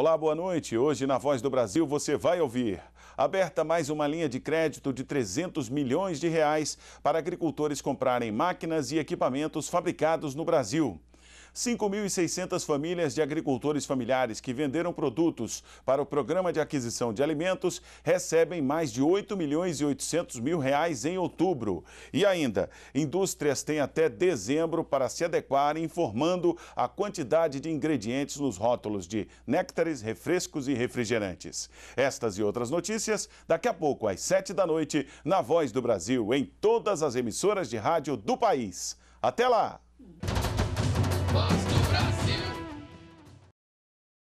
Olá, boa noite. Hoje na Voz do Brasil você vai ouvir. Aberta mais uma linha de crédito de 300 milhões de reais para agricultores comprarem máquinas e equipamentos fabricados no Brasil. 5.600 famílias de agricultores familiares que venderam produtos para o Programa de Aquisição de Alimentos recebem mais de 8 milhões e 800 mil reais em outubro. E ainda, indústrias têm até dezembro para se adequar informando a quantidade de ingredientes nos rótulos de néctares, refrescos e refrigerantes. Estas e outras notícias daqui a pouco às 7 da noite na Voz do Brasil em todas as emissoras de rádio do país. Até lá!